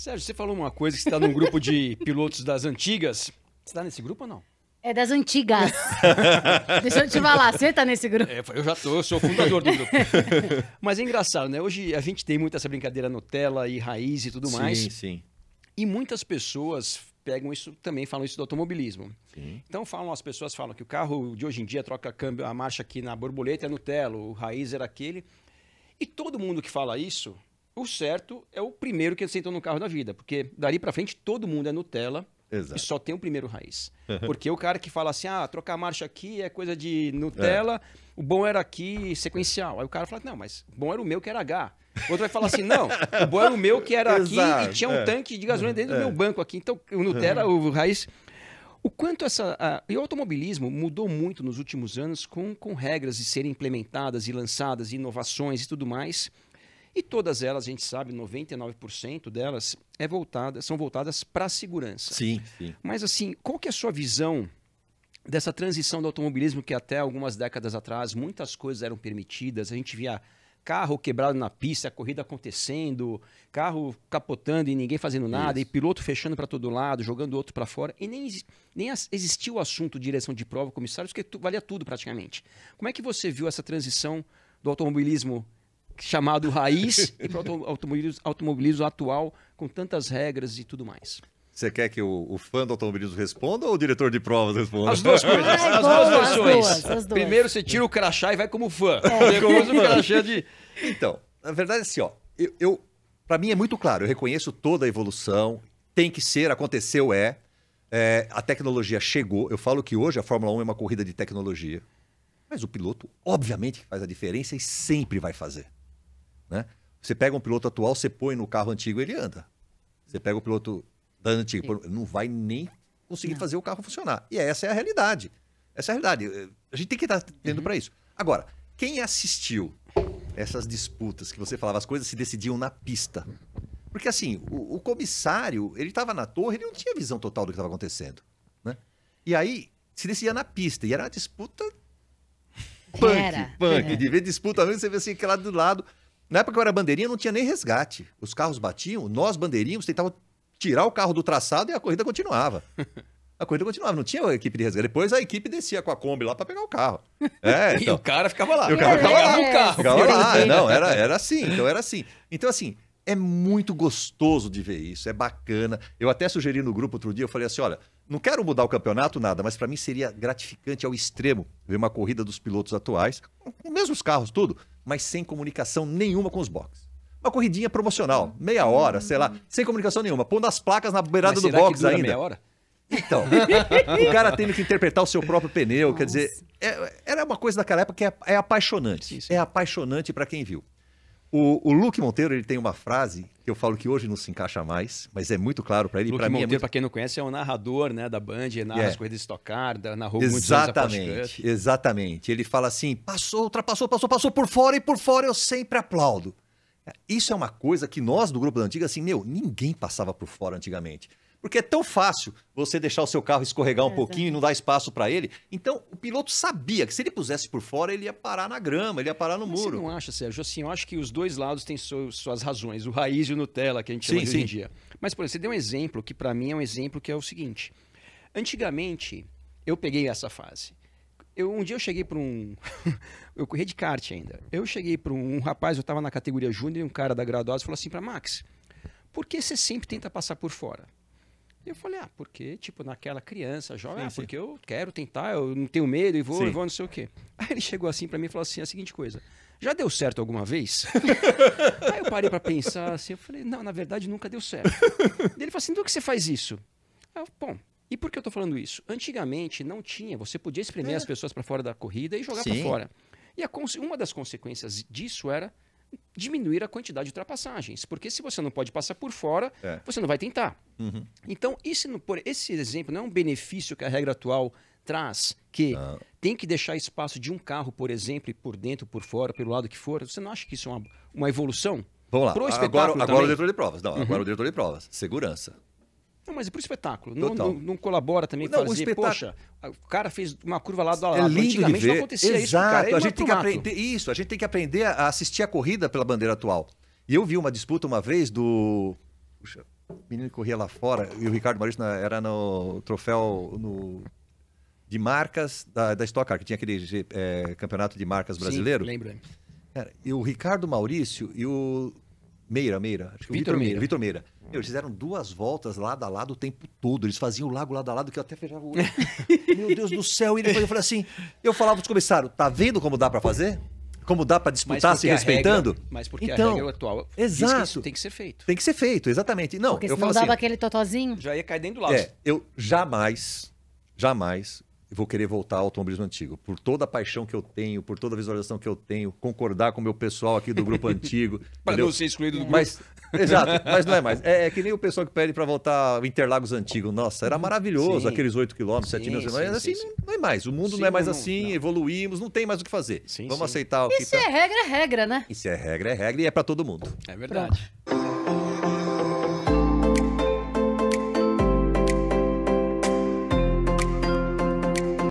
Sérgio, você falou uma coisa que está num grupo de pilotos das antigas. Você está nesse grupo ou não? É das antigas. Deixa eu te falar, você tá nesse grupo? É, eu já tô, eu sou fundador do grupo. Mas é engraçado, né? Hoje a gente tem muito essa brincadeira Nutella e raiz e tudo sim, mais. Sim, sim. E muitas pessoas pegam isso também, falam isso do automobilismo. Sim. Então falam, as pessoas falam que o carro de hoje em dia troca câmbio, a marcha aqui na borboleta é Nutella, o raiz era aquele. E todo mundo que fala isso o certo é o primeiro que eles sentam no carro da vida, porque dali para frente todo mundo é Nutella Exato. e só tem o primeiro raiz. Porque o cara que fala assim, ah, trocar marcha aqui é coisa de Nutella, é. o bom era aqui sequencial. Aí o cara fala, não, mas o bom era o meu que era H. O outro vai falar assim, não, o bom era o meu que era Exato. aqui e tinha um é. tanque de gasolina dentro é. do meu banco aqui. Então o Nutella, o raiz... O quanto essa. A, e o automobilismo mudou muito nos últimos anos com, com regras de serem implementadas e lançadas, e inovações e tudo mais. E todas elas, a gente sabe, 99% delas é voltada, são voltadas para a segurança. Sim, sim. Mas assim, qual que é a sua visão dessa transição do automobilismo que até algumas décadas atrás muitas coisas eram permitidas, a gente via carro quebrado na pista, a corrida acontecendo, carro capotando e ninguém fazendo nada, Isso. e piloto fechando para todo lado, jogando o outro para fora, e nem, nem existiu o assunto de direção de prova, comissários, que tu, valia tudo praticamente. Como é que você viu essa transição do automobilismo chamado raiz e para o automobilismo, automobilismo atual com tantas regras e tudo mais. Você quer que o, o, fã do automobilismo responda ou o diretor de provas responda? As duas coisas, as, as duas versões. Primeiro você tira o crachá e vai como fã. É. Depois o crachá de. Então, na verdade, assim, ó, eu, eu para mim é muito claro, eu reconheço toda a evolução, tem que ser, aconteceu, é. é. A tecnologia chegou. Eu falo que hoje a Fórmula 1 é uma corrida de tecnologia. Mas o piloto, obviamente, faz a diferença e sempre vai fazer. Né? Você pega um piloto atual, você põe no carro antigo, ele anda. Você pega o piloto da antiga, Sim. não vai nem conseguir não. fazer o carro funcionar. E essa é a realidade. Essa é a realidade. A gente tem que estar tendo uhum. para isso. Agora, quem assistiu essas disputas que você falava, as coisas se decidiam na pista. Porque assim, o, o comissário, ele estava na torre, ele não tinha visão total do que estava acontecendo. Né? E aí, se decidia na pista. E era uma disputa punk, era. punk. É. De ver disputa mesmo, você vê assim, lado do lado. Na época que eu era bandeirinha, não tinha nem resgate. Os carros batiam, nós, bandeirinhos, tentávamos tirar o carro do traçado e a corrida continuava. A corrida continuava, não tinha equipe de resgate. Depois a equipe descia com a Kombi lá para pegar o carro. É, então... e o então. cara ficava lá. E o cara ficava lá. no é, Carro, é. ficava lá. Não, era, era assim. Então era assim. Então assim, é muito gostoso de ver isso, é bacana. Eu até sugeri no grupo outro dia, eu falei assim, olha, não quero mudar o campeonato, nada, mas para mim seria gratificante ao extremo ver uma corrida dos pilotos atuais, com os mesmos carros, tudo, mas sem comunicação nenhuma com os boxes. Uma corridinha promocional, meia hora, sei lá, sem comunicação nenhuma, pondo as placas na beirada mas do box ainda. Meia hora? Então, o cara teve que interpretar o seu próprio pneu, Nossa. quer dizer, é, era uma coisa daquela época que é, é apaixonante. É apaixonante para quem viu. O, o Luke Monteiro ele tem uma frase eu falo que hoje não se encaixa mais, mas é muito claro para ele. Para mim, Monteiro, é muito... para quem não conhece, é um narrador né, da Band, narra é. as corridas de estocar, narrou Exatamente, exatamente. Ele fala assim: passou, ultrapassou, passou, passou por fora e por fora eu sempre aplaudo. É, isso é uma coisa que nós do grupo da antiga, assim, meu, ninguém passava por fora antigamente. Porque é tão fácil você deixar o seu carro escorregar um é pouquinho e não dar espaço para ele. Então, o piloto sabia que se ele pusesse por fora, ele ia parar na grama, ele ia parar no Mas muro. Você não acha, Sérgio? Assim, eu acho que os dois lados têm suas razões, o raiz e o Nutella, que a gente sim, chama sim. hoje em dia. Mas, por exemplo, você deu um exemplo que para mim é um exemplo que é o seguinte. Antigamente, eu peguei essa fase. Eu, um dia eu cheguei para um. eu corri de kart ainda. Eu cheguei para um, um, rapaz, eu estava na categoria júnior, e um cara da graduada falou assim para Max: por que você sempre tenta passar por fora? E eu falei, ah, porque, tipo, naquela criança, jovem, sim, ah, porque eu quero tentar, eu não tenho medo e vou, e vou, não sei o quê. Aí ele chegou assim para mim e falou assim: a seguinte coisa, já deu certo alguma vez? Aí eu parei para pensar assim, eu falei, não, na verdade nunca deu certo. ele falou assim: do então que você faz isso? Aí eu, bom, e por que eu tô falando isso? Antigamente não tinha, você podia espremer é. as pessoas para fora da corrida e jogar para fora. E a, uma das consequências disso era diminuir a quantidade de ultrapassagens. Porque se você não pode passar por fora, é. você não vai tentar. Uhum. Então, esse, esse exemplo não é um benefício que a regra atual traz, que ah. tem que deixar espaço de um carro, por exemplo, por dentro, por fora, pelo lado que for. Você não acha que isso é uma, uma evolução? Vamos lá. Pro agora, agora o diretor de provas. Não, uhum. agora o diretor de provas. Segurança. Não, mas e para o espetáculo? Não, não, não, colabora também não, fazer, o espetáculo... poxa, o cara fez uma curva lá do lado. É lindo Antigamente não acontecia Exato. isso. Cara. É a gente tem que aprender isso, a gente tem que aprender a assistir a corrida pela bandeira atual. E eu vi uma disputa uma vez do. Puxa, o menino corria lá fora, e o Ricardo Maurício era no troféu no, de marcas da, da Stock Car, que tinha aquele é, campeonato de marcas brasileiro. Sim, lembro. Cara, e o Ricardo Maurício e o Meira, Meira. Acho que é Vitor Meira. Meira. Vitor Meira. eles fizeram duas voltas lado a lado o tempo todo. Eles faziam o lago lado a lado que eu até fechava o olho. Meu Deus do céu. E depois eu falei assim, eu falava pros comissários, tá vendo como dá para fazer? Como dá para disputar se respeitando? Regra, mas porque então, a regra atual exato, que tem que ser feito. Tem que ser feito, exatamente. Não, porque eu não falo assim, dava assim, aquele totozinho. Já ia cair dentro do laço. É, eu jamais, jamais vou querer voltar ao automobilismo antigo. Por toda a paixão que eu tenho, por toda a visualização que eu tenho, concordar com o meu pessoal aqui do grupo antigo. para não ser excluído do grupo. Mas, exato, mas não é mais. É, é que nem o pessoal que pede para voltar ao Interlagos antigo. Nossa, era maravilhoso sim. aqueles 8 quilômetros, 7 mil quilômetros. Assim, sim. não é mais. O mundo sim, não é mais não, assim, não. evoluímos, não tem mais o que fazer. Vamos aceitar o que. Isso é tá... é regra, é regra, né? Isso é regra, é regra e é para todo mundo. É verdade. Pronto.